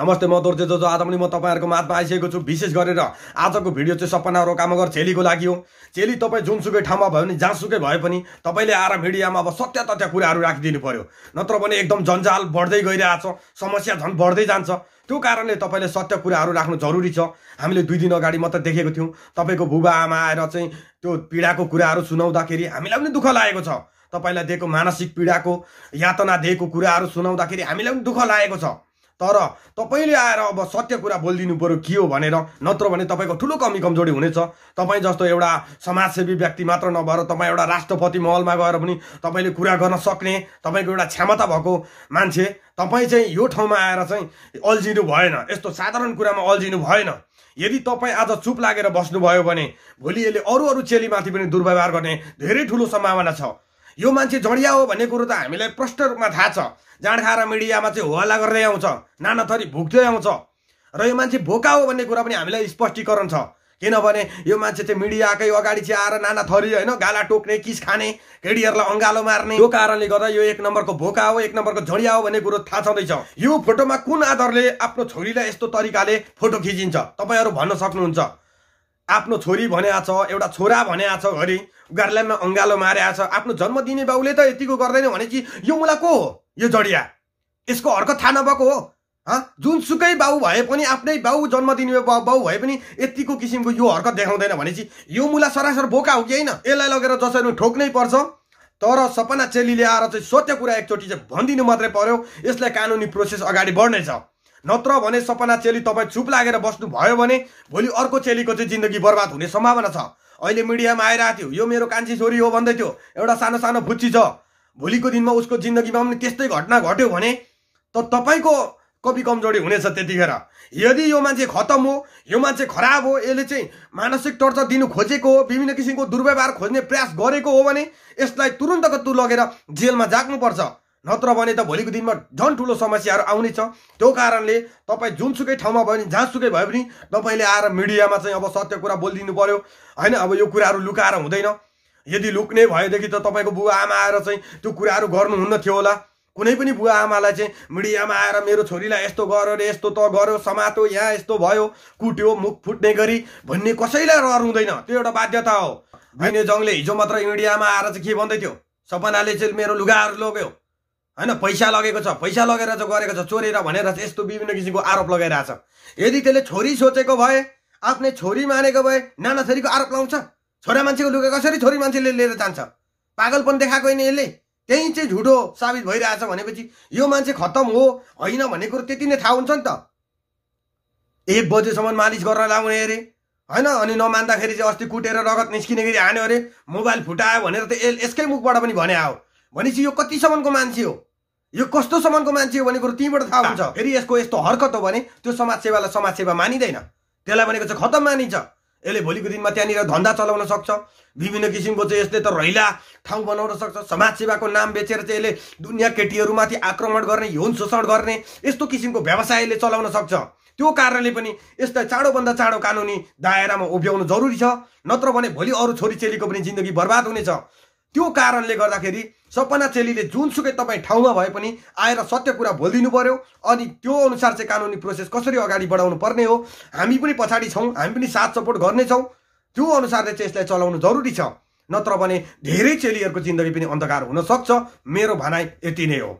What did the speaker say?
नमस्ते म दोर्जे जोजो आज पनि म तपाईँहरूको माथमा आइसकेको छु विशेष गरेर आजको भिडियो चाहिँ सपना रोकामगर चेलीको लागि हो चेली तपाईँ जुनसुकै ठाउँमा भयो भने जहाँसुकै भए पनि तपाईँले आएर मिडियामा अब सत्य तथ्य कुराहरू राखिदिनु पर्यो नत्र भने एकदम जन्जाल बढ्दै छ समस्या झन् बढ्दै जान्छ त्यो कारणले तपाईँले सत्य कुराहरू राख्नु जरुरी छ हामीले दुई दिन अगाडि मात्रै देखेको थियौँ तपाईँको बुबा आमा आएर चाहिँ त्यो पीडाको कुराहरू सुनाउँदाखेरि हामीलाई पनि दुःख लागेको छ तपाईँलाई दिएको मानसिक पीडाको यातना दिएको कुराहरू सुनाउँदाखेरि हामीलाई पनि दुःख लागेको छ तर तपाईँले आएर अब सत्य कुरा बोलिदिनु पऱ्यो के हो भनेर नत्र भने तपाईँको ठुलो कमी कमजोरी हुनेछ तपाईँ जस्तो एउटा समाजसेवी व्यक्ति मात्र नभएर तपाईँ एउटा राष्ट्रपति महलमा गएर पनि तपाईँले कुरा गर्न सक्ने तपाईँको एउटा क्षमता भएको मान्छे तपाईँ चाहिँ यो ठाउँमा आएर चाहिँ अल्झिनु भएन यस्तो साधारण कुरामा अल्झिनु भएन यदि तपाईँ आज चुप लागेर बस्नुभयो भने भोलि यसले अरू अरू चेलीमाथि पनि दुर्व्यवहार गर्ने धेरै ठुलो सम्भावना छ यो मान्छे झडिया हो भन्ने कुरो त हामीलाई प्रष्ट रूपमा थाहा छ जाँड खाएर मिडियामा चाहिँ होला गर्दै आउँछ नाना थरी भुक्दै आउँछ र यो मान्छे भोका हो भन्ने कुरा पनि हामीलाई स्पष्टीकरण छ किनभने यो मान्छे चाहिँ मिडियाकै अगाडि चाहिँ आएर नाना थरी होइन गाला टोक्ने किस खाने केडीहरूलाई अँगालो मार्ने यो कारणले गर्दा यो एक नम्बरको भोका हो एक नम्बरको झडिया हो भन्ने कुरो थाहा छँदैछ यो फोटोमा कुन आधारले आफ्नो छोरीलाई यस्तो तरिकाले फोटो खिचिन्छ तपाईँहरू भन्न सक्नुहुन्छ आफ्नो छोरी भने आएको छ एउटा छोरा भने आएको छ घरि गार्ल्यान्डमा अङ्गालो मारे आएको छ आफ्नो जन्म दिने बाउले त यतिको गर्दैन भने कि यो मुला को हो यो जडिया यसको हर्क थाहा नभएको हो जुनसुकै बाउ भए पनि आफ्नै बाउ जन्म दिने बाउ भए पनि यतिको किसिमको यो हर्कत देखाउँदैन भनेपछि यो मुला सरासर बोका हो कि होइन यसलाई लगेर जसरी ठोक्नै पर्छ तर सपना चेलीले आएर चाहिँ सत्य कुरा एकचोटि चाहिँ भनिदिनु मात्रै पर्यो यसलाई कानुनी प्रोसेस अगाडि बढ्नेछ नत्र भने सपना चेली तपाईँ चुप लागेर बस्नुभयो भने भोलि अर्को चेलीको चाहिँ जिन्दगी बर्बाद हुने सम्भावना छ अहिले मिडियामा आइरहेको थियो यो मेरो कान्छी छोरी हो भन्दै थियो एउटा सानो सानो भुच्ची छ भोलिको दिनमा उसको जिन्दगीमा पनि त्यस्तै घटना घट्यो भने त तपाईँको कपी कमजोरी हुनेछ त्यतिखेर यदि यो मान्छे खतम हो यो मान्छे खराब हो यसले चाहिँ मानसिक टर्चर दिनु खोजेको हो विभिन्न किसिमको दुर्व्यवहार खोज्ने प्रयास गरेको हो भने यसलाई तुरुन्तको कत्तु लगेर जेलमा जाग्नुपर्छ नत्र भने त भोलिको दिनमा झन् ठुलो समस्याहरू आउनेछ त्यो कारणले तपाईँ जुनसुकै ठाउँमा भयो भने जहाँसुकै भए पनि तपाईँले आएर मिडियामा चाहिँ अब सत्य कुरा बोलिदिनु पऱ्यो होइन अब यो कुराहरू लुकाएर हुँदैन यदि लुक्ने भएदेखि त तपाईँको बुवा आमा आएर चाहिँ त्यो कुराहरू गर्नुहुन्न थियो होला कुनै पनि बुवा आमालाई चाहिँ मिडियामा आएर मेरो छोरीलाई यस्तो गर्यो रे यस्तो त गर्यो समातो यहाँ यस्तो भयो कुट्यो मुख फुट्ने गरी भन्ने कसैलाई रहर हुँदैन त्यो एउटा बाध्यता हो होइन जङ्गले हिजो मात्र मिडियामा आएर चाहिँ के भन्दै थियो सपनाले चाहिँ मेरो लुगाहरू लग्यो होइन पैसा लगेको छ पैसा लगेर चाहिँ गरेको छ चोरेर भनेर चाहिँ यस्तो विभिन्न किसिमको आरोप लगाइरहेछ यदि त्यसले छोरी सोचेको भए आफ्नै छोरी मानेको भए नाना छोरीको आरोप लगाउँछ छोरा मान्छेको लुगा कसरी छोरी मान्छेले लिएर जान्छ पागलपन देखाएको होइन यसले त्यहीँ चाहिँ झुटो साबित भइरहेछ भनेपछि यो मान्छे खत्तम हो होइन भन्ने कुरो त्यति नै थाहा हुन्छ नि त एक बजेसम्म मालिस गरेर लाउने अरे होइन अनि नमान्दाखेरि चाहिँ अस्ति कुटेर रगत निस्किने गरी हान्यो अरे मोबाइल फुटायो भनेर त यसकै मुखबाट पनि भने आयो भनेपछि यो कतिसम्मको मान्छे हो यो कस्तोसम्मको मान्छे हो भन्ने कुरो त्यहीँबाट थाहा हुन्छ फेरि यसको यस्तो हरकत हो भने त्यो समाजसेवालाई समाजसेवा मानिँदैन त्यसलाई भनेको चाहिँ खतम मानिन्छ यसले भोलिको दिनमा त्यहाँनिर धन्दा चलाउन सक्छ विभिन्न किसिमको चाहिँ यसले त रैला ठाउँ बनाउन सक्छ समाजसेवाको नाम बेचेर चाहिँ यसले दुनियाँ केटीहरूमाथि आक्रमण गर्ने यौन शोषण गर्ने यस्तो किसिमको व्यवसायले चलाउन सक्छ त्यो कारणले पनि यसलाई चाँडोभन्दा चाँडो कानुनी दायरामा उभ्याउनु जरुरी छ नत्र भने भोलि अरू छोरी चेलीको पनि जिन्दगी बर्बाद हुनेछ त्यो कारणले गर्दाखेरि सपना चेलीले जुनसुकै तपाईँ ठाउँमा भए पनि आएर सत्य कुरा भोलिदिनु पऱ्यो अनि त्यो अनुसार चाहिँ कानुनी प्रोसेस कसरी अगाडि बढाउनु पर्ने हो हामी पनि पछाडि छौँ हामी पनि साथ सपोर्ट गर्नेछौँ त्यो अनुसारले चाहिँ यसलाई चलाउनु जरुरी छ नत्र भने धेरै चेलीहरूको जिन्दगी पनि अन्धकार हुनसक्छ मेरो भनाइ यति नै हो